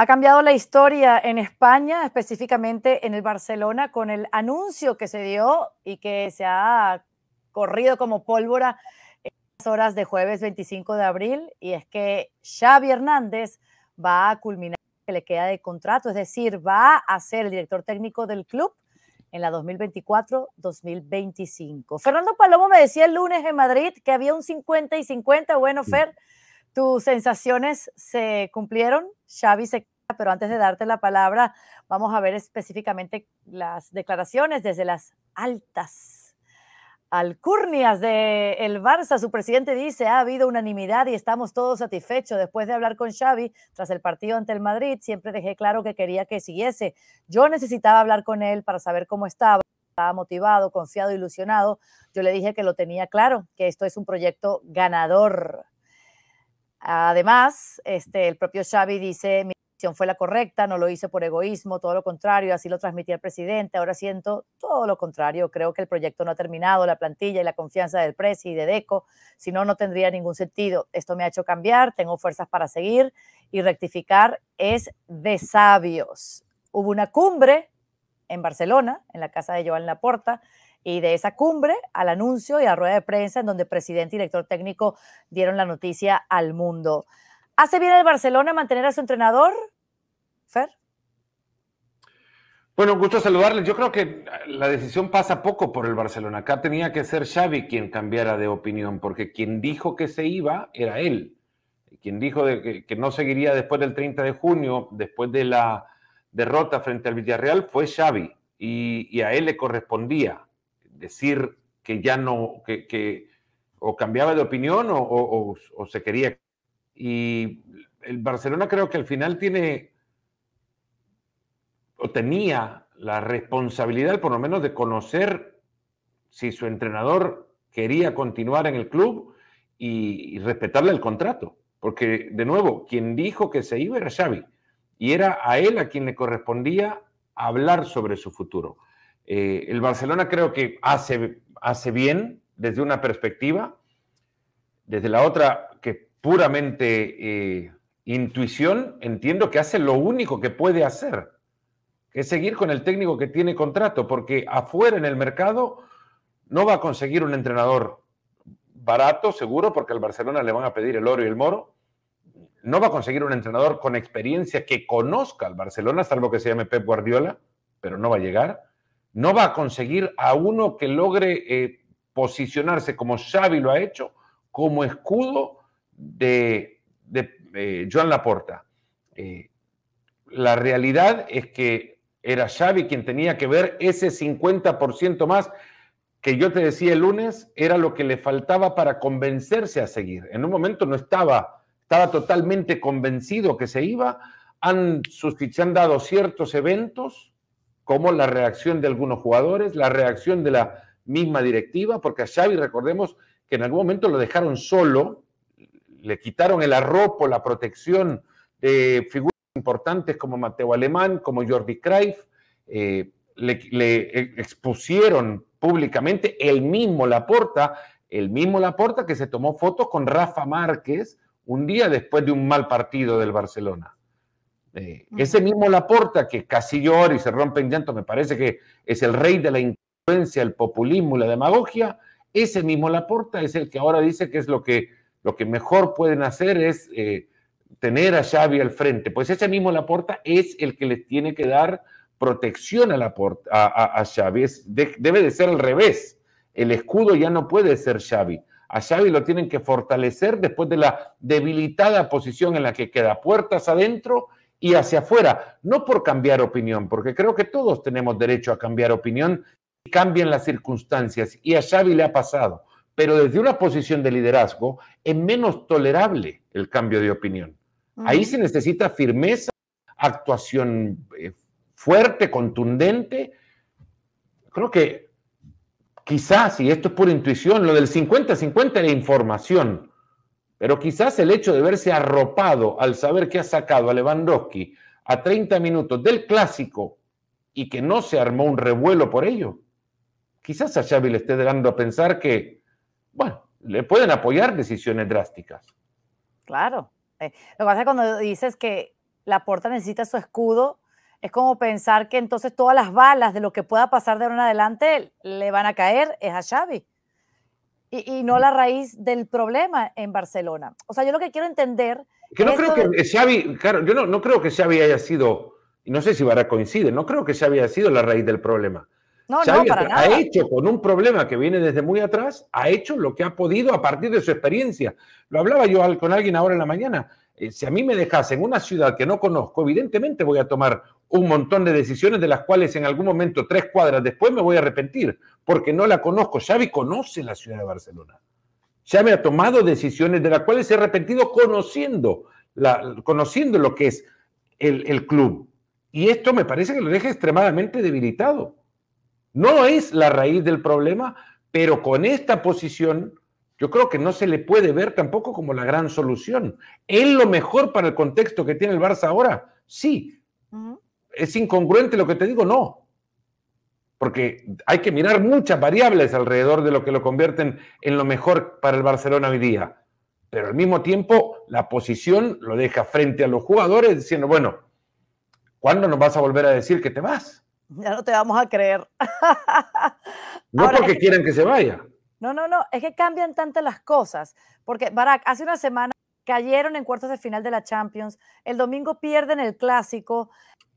Ha cambiado la historia en España, específicamente en el Barcelona, con el anuncio que se dio y que se ha corrido como pólvora en las horas de jueves 25 de abril, y es que Xavi Hernández va a culminar que le queda de contrato, es decir, va a ser el director técnico del club en la 2024-2025. Fernando Palomo me decía el lunes en Madrid que había un 50 y 50. Bueno, Fer, tus sensaciones se cumplieron. Xavi se pero antes de darte la palabra, vamos a ver específicamente las declaraciones desde las altas alcurnias de el Barça. Su presidente dice, ha habido unanimidad y estamos todos satisfechos. Después de hablar con Xavi tras el partido ante el Madrid, siempre dejé claro que quería que siguiese. Yo necesitaba hablar con él para saber cómo estaba estaba motivado, confiado, ilusionado. Yo le dije que lo tenía claro, que esto es un proyecto ganador. Además, este, el propio Xavi dice, mi decisión fue la correcta, no lo hice por egoísmo, todo lo contrario, así lo transmití al presidente, ahora siento todo lo contrario, creo que el proyecto no ha terminado, la plantilla y la confianza del Presi y de Deco, si no, no tendría ningún sentido. Esto me ha hecho cambiar, tengo fuerzas para seguir y rectificar es de sabios. Hubo una cumbre en Barcelona, en la casa de Joan Laporta, y de esa cumbre al anuncio y a rueda de prensa en donde presidente y director técnico dieron la noticia al mundo. ¿Hace bien el Barcelona mantener a su entrenador, Fer? Bueno, gusto saludarles. Yo creo que la decisión pasa poco por el Barcelona. Acá tenía que ser Xavi quien cambiara de opinión, porque quien dijo que se iba era él. Quien dijo que, no seguiría después del 30 de junio, después de la derrota frente al Villarreal, fue Xavi. y a él le correspondía decir que ya no, que, o cambiaba de opinión o, se quería. Y el Barcelona creo que al final tiene o tenía la responsabilidad por lo menos de conocer si su entrenador quería continuar en el club y, y respetarle el contrato. Porque, de nuevo, quien dijo que se iba era Xavi. Y era a él a quien le correspondía hablar sobre su futuro. Eh, el Barcelona creo que hace, hace bien desde una perspectiva, desde la otra que puramente eh, intuición, entiendo que hace lo único que puede hacer, que es seguir con el técnico que tiene contrato, porque afuera en el mercado no va a conseguir un entrenador barato, seguro, porque al Barcelona le van a pedir el oro y el moro. No va a conseguir un entrenador con experiencia que conozca al Barcelona, salvo que se llame Pep Guardiola, pero no va a llegar no va a conseguir a uno que logre eh, posicionarse como Xavi lo ha hecho, como escudo de, eh, Joan Laporta. Eh, la realidad es que era Xavi quien tenía que ver ese 50% más que yo te decía el lunes, era lo que le faltaba para convencerse a seguir. En un momento no estaba, estaba totalmente convencido que se iba. Han, se han dado ciertos eventos como la reacción de algunos jugadores, la reacción de la misma directiva, porque a Xavi recordemos que en algún momento lo dejaron solo, le quitaron el arropo, la protección de figuras importantes como Mateo Alemán, como Jordi Cruyff, eh, le, le, expusieron públicamente el mismo Laporta, el mismo Laporta que se tomó fotos con Rafa Márquez un día después de un mal partido del Barcelona. Eh, ese mismo Laporta que casi llora y se rompe en llanto, me parece que es el rey de la influencia, el populismo y la demagogia, ese mismo Laporta es el que ahora dice que es lo que, lo que mejor pueden hacer es eh, tener a Xavi al frente. Pues ese mismo Laporta es el que les tiene que dar protección a, a, Xavi. debe de ser al revés. El escudo ya no puede ser Xavi. A Xavi lo tienen que fortalecer después de la debilitada posición en la que queda puertas adentro y hacia afuera, no por cambiar opinión, porque creo que todos tenemos derecho a cambiar opinión y cambian las circunstancias, y a Xavi le ha pasado, pero desde una posición de liderazgo es menos tolerable el cambio de opinión. Ahí se necesita firmeza, actuación eh, fuerte, contundente. Creo que quizás, y esto es pura intuición, lo del 50-50 era información pero quizás el hecho de verse arropado al saber que ha sacado a Lewandowski a 30 minutos del clásico y que no se armó un revuelo por ello, quizás a Xavi le esté dando a pensar que, bueno, le pueden apoyar decisiones drásticas. Claro. Eh, lo que pasa es cuando dices que la puerta necesita su escudo, es como pensar que entonces todas las balas de lo que pueda pasar de ahora en adelante le van a caer, es a Xavi y, no la raíz del problema en Barcelona. O sea, yo lo que quiero entender... Que no creo que claro, yo no, no creo que Xavi haya sido, no sé si Barra coincide, no creo que Xavi haya sido la raíz del problema. No, no, ha hecho con un problema que viene desde muy atrás, ha hecho lo que ha podido a partir de su experiencia. Lo hablaba yo con alguien ahora en la mañana. Eh, si a mí me en una ciudad que no conozco, evidentemente voy a tomar un montón de decisiones de las cuales en algún momento, tres cuadras después, me voy a arrepentir, porque no la conozco. Xavi conoce la ciudad de Barcelona. me ha tomado decisiones de las cuales he arrepentido conociendo, la, conociendo lo que es el, club. Y esto me parece que lo deja extremadamente debilitado. No es la raíz del problema, pero con esta posición yo creo que no se le puede ver tampoco como la gran solución. ¿Es lo mejor para el contexto que tiene el Barça ahora? Sí. ¿Es incongruente lo que te digo? No. Porque hay que mirar muchas variables alrededor de lo que lo convierten en lo mejor para el Barcelona hoy día. Pero al mismo tiempo, la posición lo deja frente a los jugadores diciendo, bueno, ¿cuándo nos vas a volver a decir que te vas? Ya no te vamos a creer. no porque quieran que se vaya. No, no, no, es que cambian tantas las cosas. Porque, Barack, hace una semana cayeron en cuartos de final de la Champions, el domingo pierden el clásico,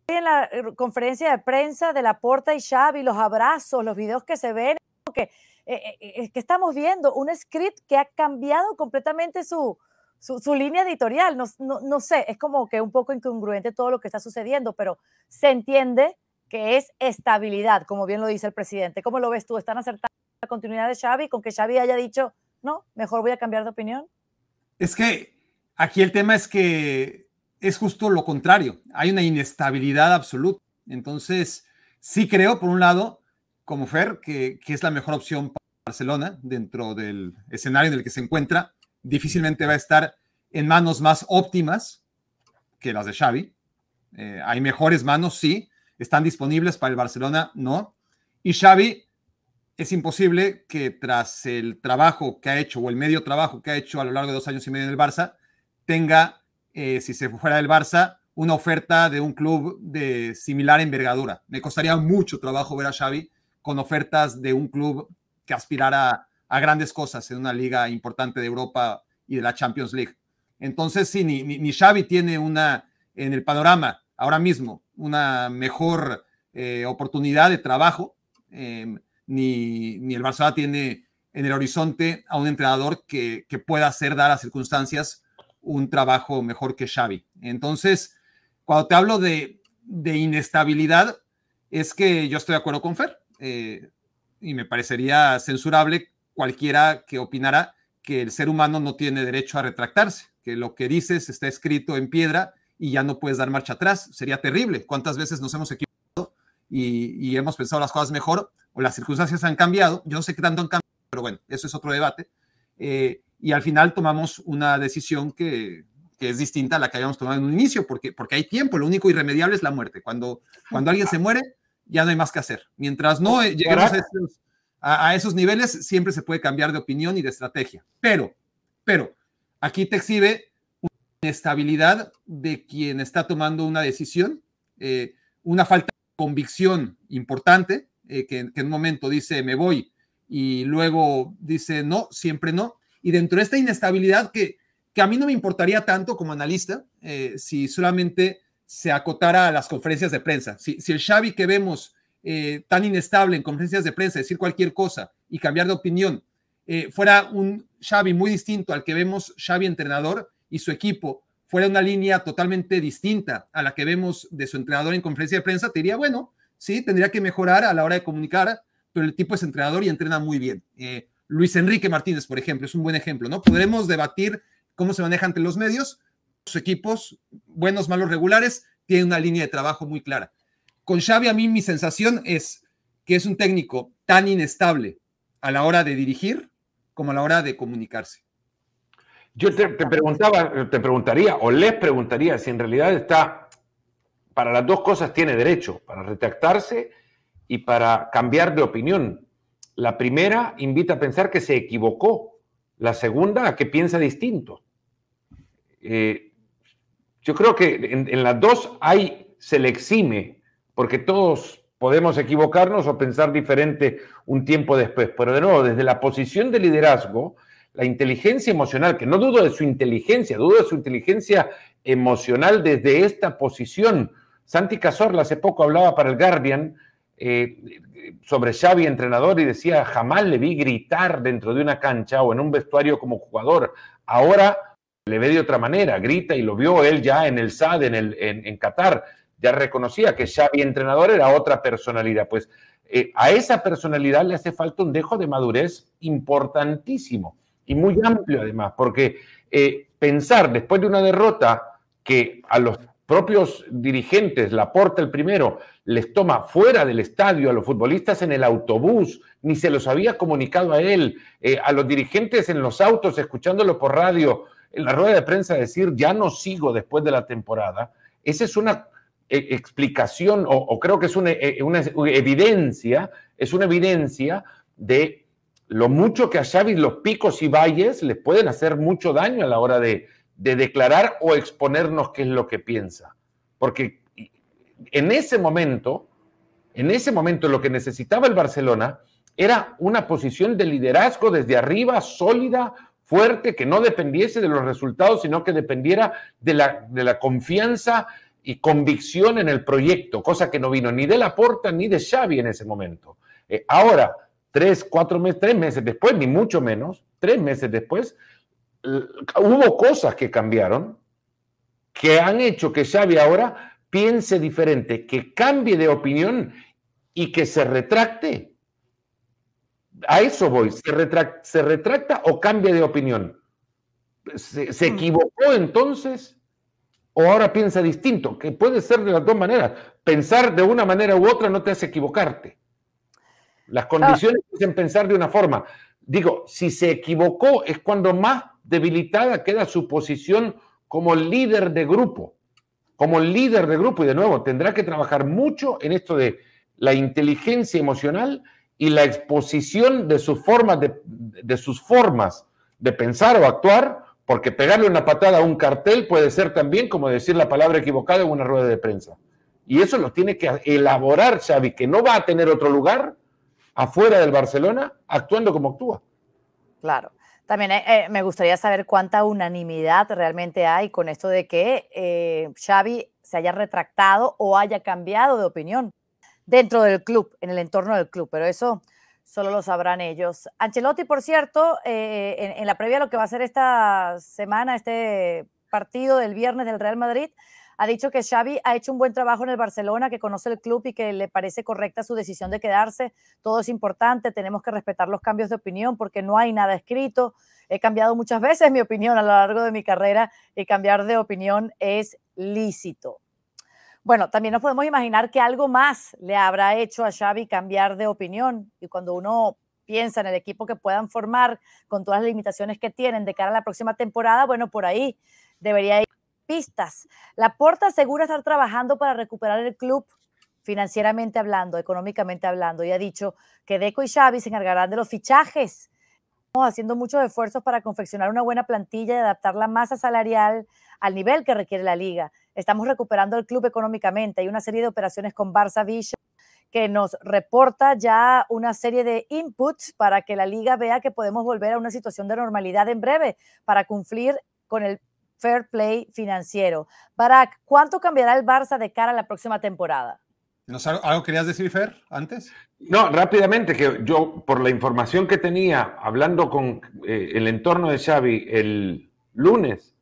en la eh, conferencia de prensa de La Porta y Xavi, los abrazos, los videos que se ven, que, eh, eh, que estamos viendo un script que ha cambiado completamente su, su, línea editorial. No, sé, es como que un poco incongruente todo lo que está sucediendo, pero se entiende que es estabilidad, como bien lo dice el presidente. ¿Cómo lo ves tú? ¿Están acertando la continuidad de Xavi con que Xavi haya dicho, no, mejor voy a cambiar de opinión? Es que aquí el tema es que es justo lo contrario. Hay una inestabilidad absoluta. Entonces, sí creo, por un lado, como Fer, que, es la mejor opción para Barcelona dentro del escenario en el que se encuentra. Difícilmente va a estar en manos más óptimas que las de Xavi. Eh, hay mejores manos, sí. Están disponibles para el Barcelona, no. Y Xavi, es imposible que tras el trabajo que ha hecho o el medio trabajo que ha hecho a lo largo de dos años y medio en el Barça, tenga eh, si se fuera del Barça, una oferta de un club de similar envergadura. Me costaría mucho trabajo ver a Xavi con ofertas de un club que aspirara a grandes cosas en una liga importante de Europa y de la Champions League. Entonces, sí, ni, Xavi tiene una, en el panorama ahora mismo, una mejor eh, oportunidad de trabajo, eh, ni, el Barça tiene en el horizonte a un entrenador que, que pueda hacer, dar las circunstancias, un trabajo mejor que Xavi. Entonces, cuando te hablo de, inestabilidad, es que yo estoy de acuerdo con Fer eh, y me parecería censurable cualquiera que opinara que el ser humano no tiene derecho a retractarse, que lo que dices está escrito en piedra y ya no puedes dar marcha atrás. Sería terrible. ¿Cuántas veces nos hemos equivocado y, hemos pensado las cosas mejor o las circunstancias han cambiado? Yo no sé qué tanto han cambiado, pero bueno, eso es otro debate. Eh, y al final tomamos una decisión que, que es distinta a la que habíamos tomado en un inicio, porque, porque hay tiempo, lo único irremediable es la muerte. Cuando, cuando alguien se muere, ya no hay más que hacer. Mientras no pues, lleguemos a esos, a, esos niveles, siempre se puede cambiar de opinión y de estrategia. Pero, pero, aquí te exhibe una inestabilidad de quien está tomando una decisión, eh, una falta de convicción importante, eh, que en un momento dice me voy y luego dice no, siempre no, y dentro de esta inestabilidad que, a mí no me importaría tanto como analista eh, si solamente se acotara a las conferencias de prensa. Si, el Xavi que vemos eh, tan inestable en conferencias de prensa, decir cualquier cosa y cambiar de opinión, eh, fuera un Xavi muy distinto al que vemos Xavi entrenador y su equipo, fuera una línea totalmente distinta a la que vemos de su entrenador en conferencia de prensa, te diría, bueno, sí, tendría que mejorar a la hora de comunicar, pero el tipo es entrenador y entrena muy bien. Luis Enrique Martínez, por ejemplo, es un buen ejemplo, ¿no? Podremos debatir cómo se maneja ante los medios. sus equipos, buenos, malos, regulares, tienen una línea de trabajo muy clara. Con Xavi, a mí mi sensación es que es un técnico tan inestable a la hora de dirigir como a la hora de comunicarse. Yo te, te preguntaba, te preguntaría, o les preguntaría, si en realidad está, para las dos cosas tiene derecho, para retractarse y para cambiar de opinión la primera invita a pensar que se equivocó, la segunda a que piensa distinto. Eh, yo creo que en, las dos hay, se le exime, porque todos podemos equivocarnos o pensar diferente un tiempo después. Pero de nuevo, desde la posición de liderazgo, la inteligencia emocional, que no dudo de su inteligencia, dudo de su inteligencia emocional desde esta posición. Santi Cazorla hace poco hablaba para el Guardian eh, sobre Xavi, entrenador, y decía, jamás le vi gritar dentro de una cancha o en un vestuario como jugador. Ahora le ve de otra manera, grita y lo vio él ya en el SAD, en, el, en, Qatar. Ya reconocía que Xavi, entrenador, era otra personalidad. Pues eh, a esa personalidad le hace falta un dejo de madurez importantísimo y muy amplio además, porque eh, pensar después de una derrota que a los propios dirigentes, Laporta el primero, les toma fuera del estadio a los futbolistas en el autobús, ni se los había comunicado a él, eh, a los dirigentes en los autos, escuchándolo por radio, en la rueda de prensa decir, ya no sigo después de la temporada, esa es una eh, explicación, o, creo que es una, eh, una evidencia, es una evidencia de lo mucho que a Xavi los picos y valles les pueden hacer mucho daño a la hora de de declarar o exponernos qué es lo que piensa. Porque en ese momento, en ese momento lo que necesitaba el Barcelona era una posición de liderazgo desde arriba, sólida, fuerte, que no dependiese de los resultados, sino que dependiera de la, confianza y convicción en el proyecto, cosa que no vino ni de Laporta ni de Xavi en ese momento. Eh, ahora, tres, cuatro meses, tres meses después, ni mucho menos, tres meses después, hubo cosas que cambiaron que han hecho que Xavi ahora piense diferente, que cambie de opinión y que se retracte. A eso voy, se, retracta, o cambia de opinión. ¿Se, mm. equivocó entonces? ¿O ahora piensa distinto? Que puede ser de las dos maneras. Pensar de una manera u otra no te hace equivocarte. Las ah. condiciones en pensar de una forma. Digo, si se equivocó es cuando más debilitada queda su posición como líder de grupo, como líder de grupo. Y de nuevo, tendrá que trabajar mucho en esto de la inteligencia emocional y la exposición de sus formas de, sus formas de pensar o actuar, porque pegarle una patada a un cartel puede ser también como decir la palabra equivocada en una rueda de prensa. Y eso lo tiene que elaborar Xavi, que no va a tener otro lugar afuera del Barcelona actuando como actúa. Claro. También eh, eh, me gustaría saber cuánta unanimidad realmente hay con esto de que eh, Xavi se haya retractado o haya cambiado de opinión dentro del club, en el entorno del club, pero eso solo lo sabrán ellos. Ancelotti, por cierto, en, la previa lo que va a ser esta semana, este partido del viernes del Real Madrid, ha dicho que Xavi ha hecho un buen trabajo en el Barcelona, que conoce el club y que le parece correcta su decisión de quedarse. Todo es importante, tenemos que respetar los cambios de opinión porque no hay nada escrito. He cambiado muchas veces mi opinión a lo largo de mi carrera y cambiar de opinión es lícito. Bueno, también nos podemos imaginar que algo más le habrá hecho a Xavi cambiar de opinión y cuando uno piensa en el equipo que puedan formar con todas las limitaciones que tienen de cara a la próxima temporada, bueno, por ahí debería ir la Porta asegura estar trabajando para recuperar el club financieramente hablando, económicamente hablando, y ha dicho que Deco y Xavi se encargarán de los fichajes. Estamos haciendo muchos esfuerzos para confeccionar una buena plantilla y adaptar la masa salarial al nivel que requiere la liga. Estamos recuperando el club económicamente. Hay una serie de operaciones con Barça Villa que nos reporta ya una serie de inputs para que la liga vea que podemos volver a una situación de normalidad en breve para cumplir con el fair play financiero. Barack, ¿cuánto cambiará el Barça de cara a la próxima temporada? ¿Algo querías decir, Fer, antes? No, rápidamente, que yo, por la información que tenía, hablando con eh, el entorno de Xavi el lunes,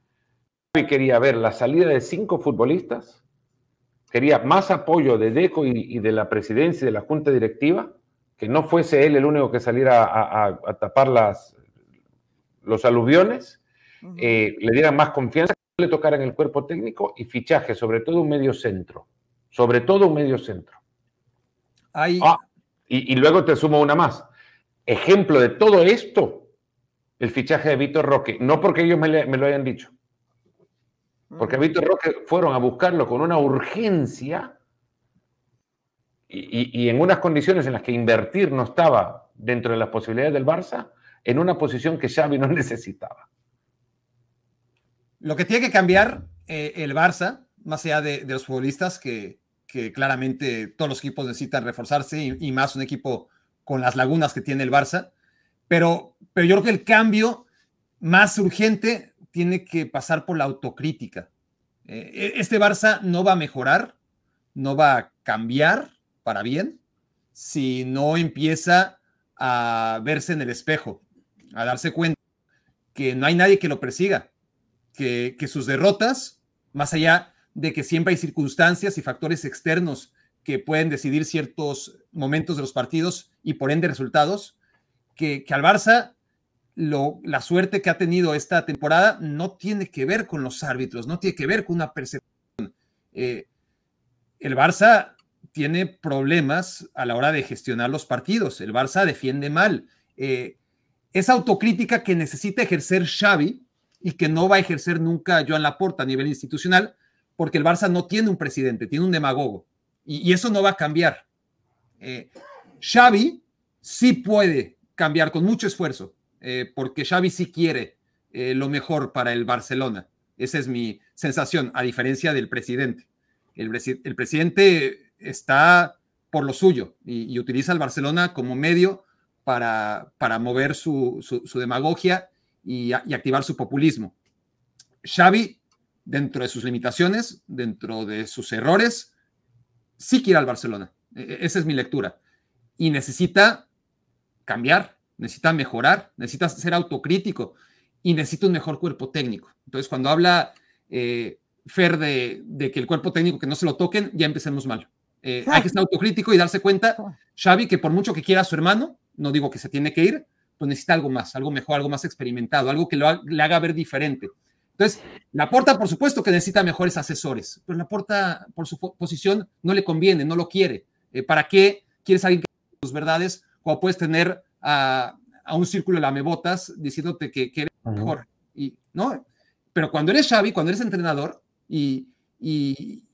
Xavi quería ver la salida de cinco futbolistas, quería más apoyo de Deco y, de la presidencia y de la junta directiva, que no fuese él el único que saliera a, tapar las, los aluviones, eh, le dieran más confianza, que le tocaran el cuerpo técnico y fichaje, sobre todo un medio centro. Sobre todo un medio centro. Ahí... Ah, y, luego te sumo una más. Ejemplo de todo esto, el fichaje de Víctor Roque. No porque ellos me, lo hayan dicho. Porque Víctor Roque fueron a buscarlo con una urgencia y, en unas condiciones en las que invertir no estaba dentro de las posibilidades del Barça, en una posición que Xavi no necesitaba. Lo que tiene que cambiar eh, el Barça, más allá de, los futbolistas, que, claramente todos los equipos necesitan reforzarse y, más un equipo con las lagunas que tiene el Barça, pero, pero yo creo que el cambio más urgente tiene que pasar por la autocrítica. Eh, e, este Barça no va a mejorar, no va a cambiar para bien si no empieza a verse en el espejo, a darse cuenta que no hay nadie que lo persiga, que, sus derrotas, más allá de que siempre hay circunstancias y factores externos que pueden decidir ciertos momentos de los partidos y por ende resultados, que, al Barça lo, la suerte que ha tenido esta temporada no tiene que ver con los árbitros, no tiene que ver con una percepción. Eh, el Barça tiene problemas a la hora de gestionar los partidos, el Barça defiende mal. Eh, esa autocrítica que necesita ejercer Xavi y que no va a ejercer nunca Joan Laporta a nivel institucional, porque el Barça no tiene un presidente, tiene un demagogo. Y, eso no va a cambiar. Eh, Xavi sí puede cambiar con mucho esfuerzo, eh, porque Xavi sí quiere eh, lo mejor para el Barcelona. Esa es mi sensación, a diferencia del presidente. El, presidente está por lo suyo y, utiliza el Barcelona como medio para, para mover su, su demagogia y, activar su populismo. Xavi, dentro de sus limitaciones, dentro de sus errores, sí quiere al Barcelona. E, e, esa es mi lectura. Y necesita cambiar, necesita mejorar, necesita ser autocrítico y necesita un mejor cuerpo técnico. Entonces, cuando habla eh, Fer de, que el cuerpo técnico que no se lo toquen, ya empezamos mal. Eh, hay que ser autocrítico y darse cuenta, ah. Xavi, que por mucho que quiera a su hermano, no digo que se tiene que ir, pues necesita algo más, algo mejor, algo más experimentado, algo que le haga ver diferente. Entonces, la porta, por supuesto que necesita mejores asesores, pero la porta, por su posición, no le conviene, no lo quiere. Eh, ¿Para qué quieres alguien que tus verdades cuando puedes tener a, un círculo de lamebotas diciéndote que, que eres mejor? Y, ¿no? Pero cuando eres Xavi, cuando eres entrenador y, y,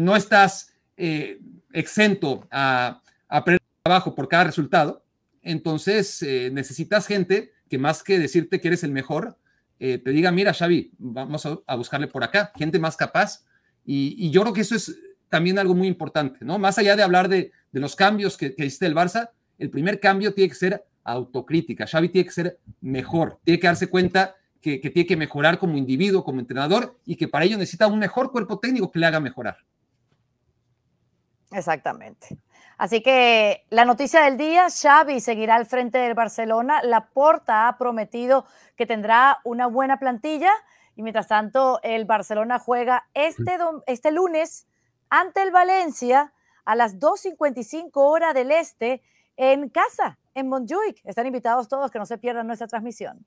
no estás eh, exento a, a perder trabajo por cada resultado, entonces eh, necesitas gente que más que decirte que eres el mejor, eh, te diga, mira, Xavi, vamos a, buscarle por acá, gente más capaz. Y, yo creo que eso es también algo muy importante, ¿no? Más allá de hablar de, los cambios que, que hiciste el Barça, el primer cambio tiene que ser autocrítica. Xavi tiene que ser mejor, tiene que darse cuenta que, que, tiene que mejorar como individuo, como entrenador, y que para ello necesita un mejor cuerpo técnico que le haga mejorar. Exactamente. Así que la noticia del día, Xavi seguirá al frente del Barcelona. La Porta ha prometido que tendrá una buena plantilla y mientras tanto el Barcelona juega este, este lunes ante el Valencia a las 2.55 horas del este en casa, en Montjuic. Están invitados todos que no se pierdan nuestra transmisión.